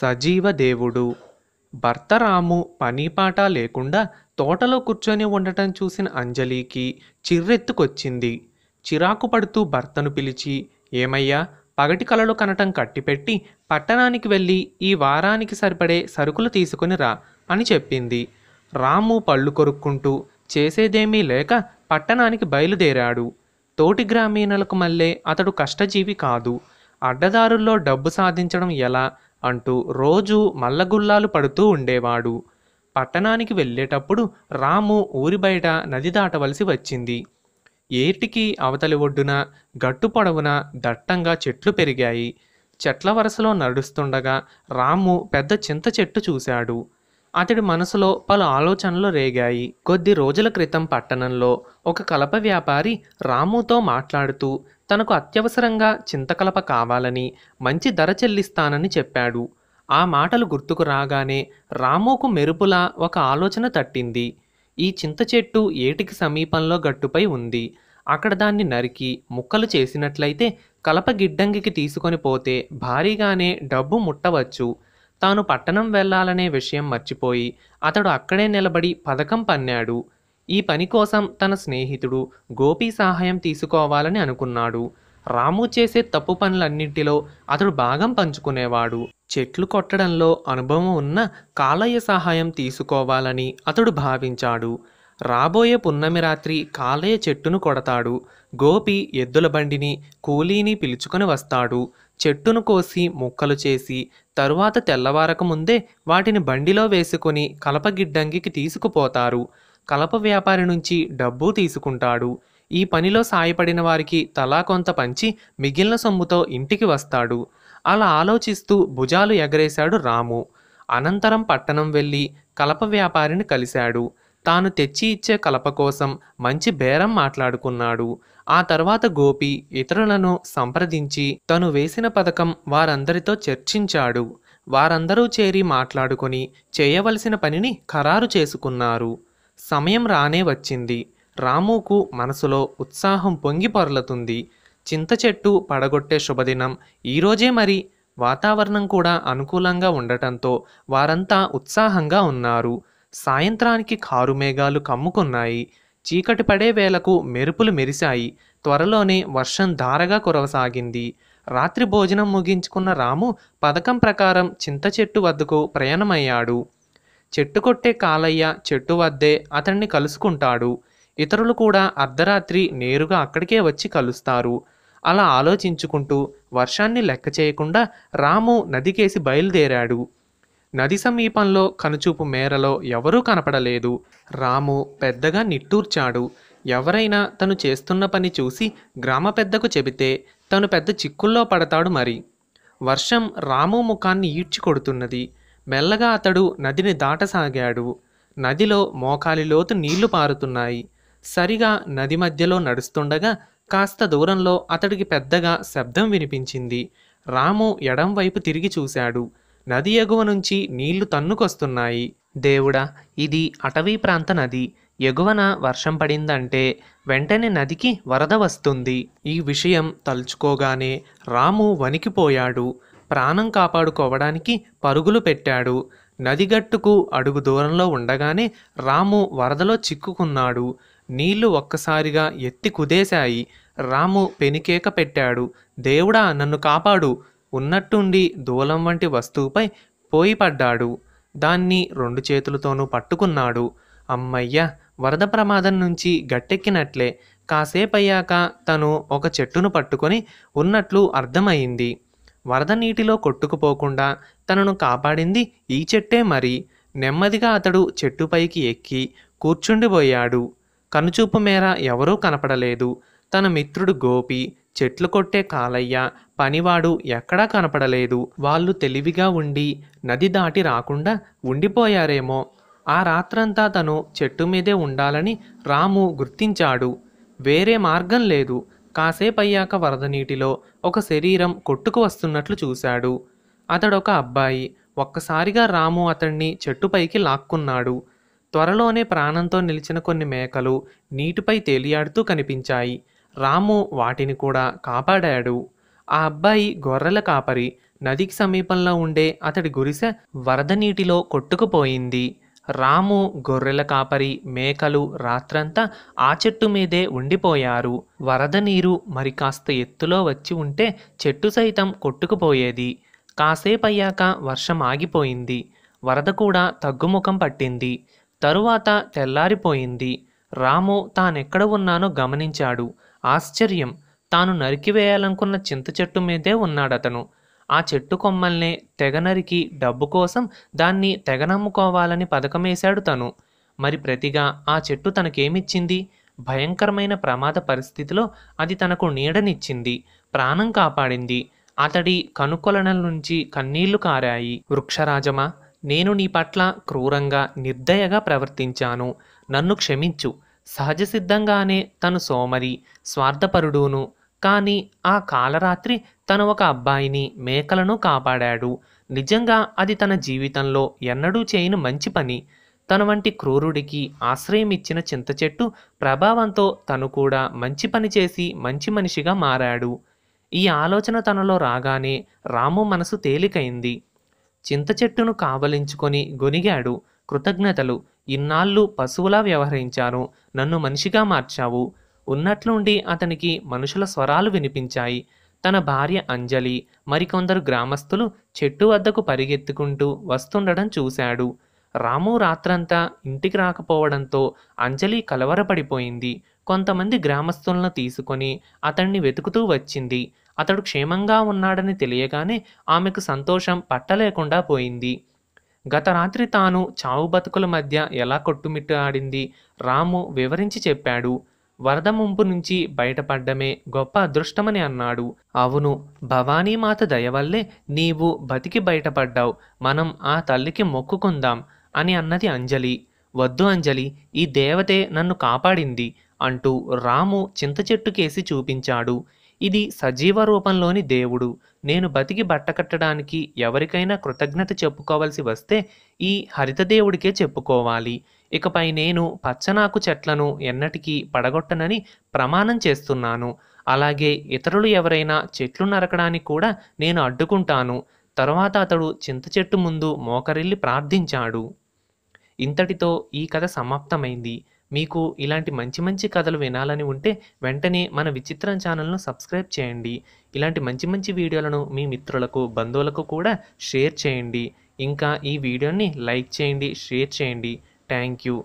సజీవ దేవుడు భర్తరాము పనీపాట లేకుండా తోటలో కూర్చొని ఉండటం చూసిన అంజలికి చిర్రెత్తుకొచ్చింది చిరాకు పడుతూ భర్తను పిలిచి ఏమయ్యా పగటి కలలు కనటం కట్టిపెట్టి పట్టణానికి వెళ్ళి ఈ వారానికి సరిపడే సరుకులు తీసుకుని రా అని చెప్పింది రాము పళ్ళు కొరుక్కుంటూ చేసేదేమీ లేక పట్టణానికి బయలుదేరాడు తోటి గ్రామీణులకు మళ్ళే అతడు కష్టజీవి కాదు అడ్డదారుల్లో డబ్బు సాధించడం ఎలా అంటూ రోజూ మల్లగుల్లాలు పడుతూ ఉండేవాడు పట్టణానికి వెళ్ళేటప్పుడు రాము ఊరి బయట నది దాటవలసి వచ్చింది ఏటికి అవతలి ఒడ్డున గట్టు పొడవున దట్టంగా చెట్లు పెరిగాయి చెట్ల వరుసలో నడుస్తుండగా రాము పెద్ద చింత చెట్టు చూశాడు అతడి మనసులో పలు ఆలోచనలు రేగాయి కొద్ది రోజుల క్రితం పట్టణంలో ఒక కలప వ్యాపారి రాముతో మాట్లాడుతూ తనకు అత్యవసరంగా చింతకలప కావాలని మంచి ధర చెల్లిస్తానని చెప్పాడు ఆ మాటలు గుర్తుకు రాగానే రాముకు మెరుపులా ఒక ఆలోచన తట్టింది ఈ చింత చెట్టు ఏటికి సమీపంలో గట్టుపై ఉంది అక్కడ దాన్ని నరికి ముక్కలు చేసినట్లయితే కలప గిడ్డంగికి తీసుకొని పోతే భారీగానే డబ్బు ముట్టవచ్చు తాను పట్టణం వెళ్లాలనే విషయం మర్చిపోయి అతడు అక్కడే నిలబడి పథకం పన్నాడు ఈ పని కోసం తన స్నేహితుడు గోపి సహాయం తీసుకోవాలని అనుకున్నాడు రాము చేసే తప్పు పనులన్నింటిలో అతడు భాగం పంచుకునేవాడు చెట్లు కొట్టడంలో అనుభవం ఉన్న కాలయ్య సహాయం తీసుకోవాలని అతడు భావించాడు రాబోయే పున్నమి రాత్రి కాలయ్య చెట్టును కొడతాడు గోపి ఎద్దుల బండిని కూలీని పిలుచుకొని వస్తాడు చెట్టును కోసి ముక్కలు చేసి తరువాత తెల్లవారక ముందే వాటిని బండిలో వేసుకొని కలప గిడ్డంగికి తీసుకుపోతారు కలప వ్యాపారి నుంచి డబ్బు తీసుకుంటాడు ఈ పనిలో సాయపడిన వారికి తలా కొంత పంచి మిగిలిన సొమ్ముతో ఇంటికి వస్తాడు అలా ఆలోచిస్తూ భుజాలు ఎగరేశాడు రాము అనంతరం పట్టణం వెళ్ళి కలప వ్యాపారిని కలిశాడు తాను తెచ్చి ఇచ్చే కలప కోసం మంచి బేరం మాట్లాడుకున్నాడు ఆ తర్వాత గోపి ఇతరులను సంప్రదించి తను వేసిన పథకం వారందరితో చర్చించాడు వారందరూ చేరి మాట్లాడుకొని చేయవలసిన పనిని ఖరారు చేసుకున్నారు సమయం రానే వచ్చింది రాముకు మనసులో ఉత్సాహం పొంగి పొరలుతుంది చింత చెట్టు పడగొట్టే శుభదినం ఈరోజే మరి వాతావరణం కూడా అనుకూలంగా ఉండటంతో వారంతా ఉత్సాహంగా ఉన్నారు సాయంత్రానికి కారు మేఘాలు కమ్ముకున్నాయి చీకటి పడే వేళకు మెరుపులు మెరిశాయి త్వరలోనే వర్షం ధారగా కురవసాగింది రాత్రి భోజనం ముగించుకున్న రాము పథకం ప్రకారం చింత చెట్టు వద్దకు ప్రయాణమయ్యాడు చెట్టు కొట్టే కాలయ్య చెట్టు వద్దే అతన్ని కలుసుకుంటాడు ఇతరులు కూడా అర్ధరాత్రి నేరుగా అక్కడికే వచ్చి కలుస్తారు అలా ఆలోచించుకుంటూ వర్షాన్ని లెక్క చేయకుండా రాము నదికేసి బయలుదేరాడు నది సమీపంలో కనుచూపు మేరలో ఎవరూ కనపడలేదు రాము పెద్దగా నిట్టూర్చాడు ఎవరైనా తను చేస్తున్న పని చూసి గ్రామ పెద్దకు చెబితే తను పెద్ద చిక్కుల్లో పడతాడు మరి వర్షం రాము ముఖాన్ని ఈడ్చి కొడుతున్నది మెల్లగా అతడు నదిని దాటసాగాడు నదిలో మోకాలి లోతు నీళ్లు పారుతున్నాయి సరిగా నది మధ్యలో నడుస్తుండగా కాస్త దూరంలో అతడికి పెద్దగా శబ్దం వినిపించింది రాము ఎడంవైపు తిరిగి చూశాడు నది ఎగువ నుంచి నీళ్లు తన్నుకొస్తున్నాయి దేవుడా ఇది అటవీ ప్రాంత నది ఎగువన వర్షం పడిందంటే వెంటనే నదికి వరద వస్తుంది ఈ విషయం తలుచుకోగానే రాము వణికిపోయాడు ప్రాణం కాపాడుకోవడానికి పరుగులు పెట్టాడు నదిగట్టుకు అడుగు దూరంలో ఉండగానే రాము వరదలో చిక్కుకున్నాడు నీళ్లు ఒక్కసారిగా ఎత్తి కుదేశాయి రాము పెనికేక పెట్టాడు దేవుడా నన్ను కాపాడు ఉన్నట్టుండి దూలం వంటి వస్తువుపై పోయి పడ్డాడు దాన్ని రెండు చేతులతోనూ పట్టుకున్నాడు అమ్మయ్య వరద ప్రమాదం నుంచి గట్టెక్కినట్లే కాసేపయ్యాక తను ఒక చెట్టును పట్టుకొని ఉన్నట్లు అర్థమైంది వరద నీటిలో కొట్టుకుపోకుండా తనను కాపాడింది ఈ చెట్టే మరి నెమ్మదిగా అతడు చెట్టుపైకి ఎక్కి కూర్చుండిపోయాడు కనుచూపు మేర ఎవరూ కనపడలేదు తన మిత్రుడు గోపి చెట్లు కొట్టే కాలయ్య పనివాడు ఎక్కడా కనపడలేదు వాళ్ళు తెలివిగా ఉండి నది దాటి రాకుండా ఉండిపోయారేమో ఆ రాత్రంతా తను చెట్టు మీదే ఉండాలని రాము గుర్తించాడు వేరే మార్గం లేదు కాసేపయ్యాక వరద నీటిలో ఒక శరీరం కొట్టుకు వస్తున్నట్లు చూశాడు అతడొక అబ్బాయి ఒక్కసారిగా రాము అతన్ని చెట్టుపైకి లాక్కున్నాడు త్వరలోనే ప్రాణంతో నిలిచిన కొన్ని మేకలు నీటిపై తేలియాడుతూ కనిపించాయి రాము వాటిని కూడా కాపాడాడు ఆ అబ్బాయి గొర్రెల కాపరి నదికి సమీపంలో ఉండే అతడి గురిసె వరద నీటిలో కొట్టుకుపోయింది రాము గొర్రెల కాపరి మేకలు రాత్రంతా ఆ చెట్టు మీదే ఉండిపోయారు వరద నీరు మరి కాస్త ఎత్తులో వచ్చి ఉంటే చెట్టు సైతం కొట్టుకుపోయేది కాసేపు అయ్యాక వర్షం ఆగిపోయింది వరద కూడా తగ్గుముఖం పట్టింది తరువాత తెల్లారిపోయింది రాము తానెక్కడ ఉన్నానో గమనించాడు ఆశ్చర్యం తాను నరికివేయాలనుకున్న చింత చెట్టు మీదే ఉన్నాడతను ఆ చెట్టు కొమ్మల్నే తెగ నరికి డబ్బు కోసం దాన్ని తెగనమ్ముకోవాలని పథకమేశాడు తను మరి ప్రతిగా ఆ చెట్టు తనకేమిచ్చింది భయంకరమైన ప్రమాద పరిస్థితిలో అది తనకు నీడనిచ్చింది ప్రాణం కాపాడింది అతడి కనుకొలనల నుంచి కన్నీళ్లు కారాయి వృక్షరాజమా నేను నీ పట్ల క్రూరంగా నిర్దయగా ప్రవర్తించాను నన్ను క్షమించు సహజ సిద్ధంగానే తను సోమరి స్వార్థపరుడును కానీ ఆ కాలరాత్రి తను ఒక అబ్బాయిని మేకలను కాపాడాడు నిజంగా అది తన జీవితంలో ఎన్నడూ చేయని మంచి పని తన వంటి క్రూరుడికి ఆశ్రయం ఇచ్చిన చింత చెట్టు ప్రభావంతో తను కూడా మంచి పని చేసి మంచి మనిషిగా మారాడు ఈ ఆలోచన తనలో రాగానే రాము మనసు తేలికైంది చింత కావలించుకొని గొనిగాడు కృతజ్ఞతలు ఇన్నాళ్ళు పశువులా వ్యవహరించాను నన్ను మనిషిగా మార్చావు ఉన్నట్లుండి అతనికి మనుషుల స్వరాలు వినిపించాయి తన భార్య అంజలి మరికొందరు గ్రామస్తులు చెట్టు వద్దకు పరిగెత్తుకుంటూ వస్తుండడం చూశాడు రాము రాత్రంతా ఇంటికి రాకపోవడంతో అంజలి కలవరపడిపోయింది కొంతమంది గ్రామస్తులను తీసుకొని అతన్ని వెతుకుతూ వచ్చింది అతడు క్షేమంగా ఉన్నాడని తెలియగానే ఆమెకు సంతోషం పట్టలేకుండా పోయింది గత రాత్రి తాను చావు బతుకుల మధ్య ఎలా కొట్టుమిట్టు ఆడింది రాము వివరించి చెప్పాడు వరద ముంపు నుంచి బయటపడ్డమే గొప్ప అదృష్టమని అన్నాడు అవును భవానీమాత దయవల్లే నీవు బతికి బయటపడ్డావు మనం ఆ తల్లికి మొక్కుకుందాం అని అన్నది అంజలి వద్దు అంజలి ఈ దేవతే నన్ను కాపాడింది అంటూ రాము చింత చెట్టుకేసి చూపించాడు ఇది సజీవ రూపంలోని దేవుడు నేను బతికి బట్టకట్టడానికి ఎవరికైనా కృతజ్ఞత చెప్పుకోవలసి వస్తే ఈ హరితదేవుడికే చెప్పుకోవాలి ఇకపై నేను పచ్చనాకు చెట్లను ఎన్నటికీ పడగొట్టనని ప్రమాణం చేస్తున్నాను అలాగే ఇతరులు ఎవరైనా చెట్లు నరకడానికి కూడా నేను అడ్డుకుంటాను తర్వాత అతడు చింత చెట్టు ముందు మోకరిల్లి ప్రార్థించాడు ఇంతటితో ఈ కథ సమాప్తమైంది మీకు ఇలాంటి మంచి మంచి కథలు వినాలని ఉంటే వెంటనే మన విచిత్రం ఛానల్ను సబ్స్క్రైబ్ చేయండి ఇలాంటి మంచి మంచి వీడియోలను మీ మిత్రులకు బంధువులకు కూడా షేర్ చేయండి ఇంకా ఈ వీడియోని లైక్ చేయండి షేర్ చేయండి థ్యాంక్ యూ